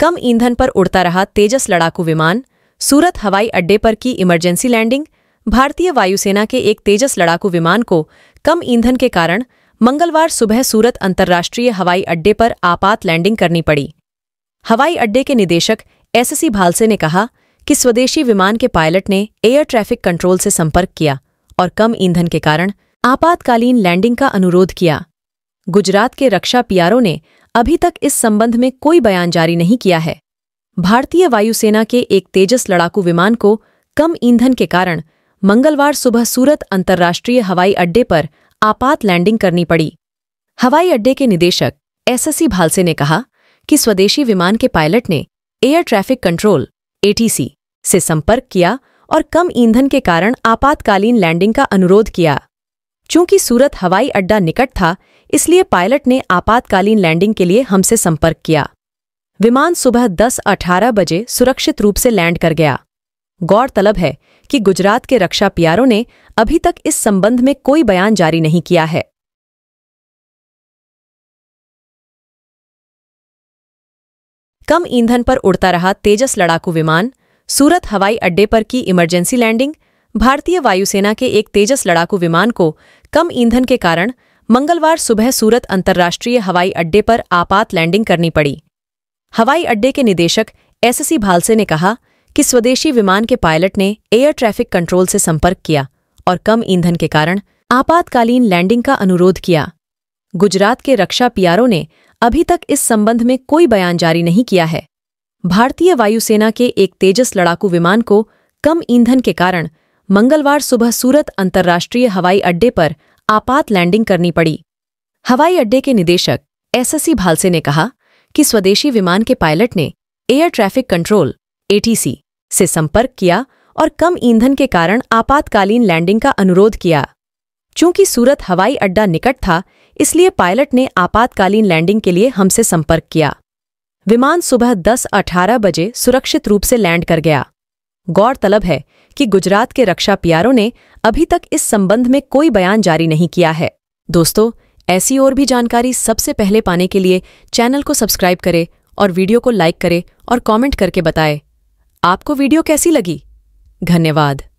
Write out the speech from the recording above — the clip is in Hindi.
कम ईंधन पर उड़ता रहा तेजस लड़ाकू विमान सूरत हवाई अड्डे पर की इमरजेंसी लैंडिंग भारतीय वायुसेना के एक तेजस लड़ाकू विमान को कम ईंधन के कारण मंगलवार सुबह सूरत अंतर्राष्ट्रीय हवाई अड्डे पर आपात लैंडिंग करनी पड़ी हवाई अड्डे के निदेशक एसएससी भालसे ने कहा कि स्वदेशी विमान के पायलट ने एयर ट्रैफिक कंट्रोल से संपर्क किया और कम ईंधन के कारण आपातकालीन लैंडिंग का अनुरोध किया गुजरात के रक्षा पीआरओ ने अभी तक इस संबंध में कोई बयान जारी नहीं किया है भारतीय वायुसेना के एक तेजस लड़ाकू विमान को कम ईंधन के कारण मंगलवार सुबह सूरत अंतर्राष्ट्रीय हवाई अड्डे पर आपात लैंडिंग करनी पड़ी हवाई अड्डे के निदेशक एसएससी भालसे ने कहा कि स्वदेशी विमान के पायलट ने एयर ट्रैफिक कंट्रोल एटीसी से संपर्क किया और कम ईंधन के कारण आपातकालीन लैंडिंग का अनुरोध किया चूंकि सूरत हवाई अड्डा निकट था इसलिए पायलट ने आपातकालीन लैंडिंग के लिए हमसे संपर्क किया विमान सुबह 10:18 बजे सुरक्षित रूप से लैंड कर गया गौरतलब है कि गुजरात के रक्षा पियारों ने अभी तक इस संबंध में कोई बयान जारी नहीं किया है कम ईंधन पर उड़ता रहा तेजस लड़ाकू विमान सूरत हवाई अड्डे पर की इमरजेंसी लैंडिंग भारतीय वायुसेना के एक तेजस लड़ाकू विमान को कम ईंधन के कारण मंगलवार सुबह सूरत अंतर्राष्ट्रीय हवाई अड्डे पर आपात लैंडिंग करनी पड़ी हवाई अड्डे के निदेशक एससी भालसे ने कहा कि स्वदेशी विमान के पायलट ने एयर ट्रैफिक कंट्रोल से संपर्क किया और कम ईंधन के कारण आपातकालीन लैंडिंग का अनुरोध किया गुजरात के रक्षा पीआरओ ने अभी तक इस संबंध में कोई बयान जारी नहीं किया है भारतीय वायुसेना के एक तेजस लड़ाकू विमान को कम ईंधन के कारण मंगलवार सुबह सूरत अंतर्राष्ट्रीय हवाई अड्डे पर आपात लैंडिंग करनी पड़ी हवाई अड्डे के निदेशक एसएससी भालसे ने कहा कि स्वदेशी विमान के पायलट ने एयर ट्रैफिक कंट्रोल एटीसी से संपर्क किया और कम ईंधन के कारण आपातकालीन लैंडिंग का अनुरोध किया चूंकि सूरत हवाई अड्डा निकट था इसलिए पायलट ने आपातकालीन लैंडिंग के लिए हमसे संपर्क किया विमान सुबह दस अठारह बजे सुरक्षित रूप से लैंड कर गया गौरतलब है कि गुजरात के रक्षा पियारों ने अभी तक इस संबंध में कोई बयान जारी नहीं किया है दोस्तों ऐसी और भी जानकारी सबसे पहले पाने के लिए चैनल को सब्सक्राइब करें और वीडियो को लाइक करें और कमेंट करके बताएं आपको वीडियो कैसी लगी धन्यवाद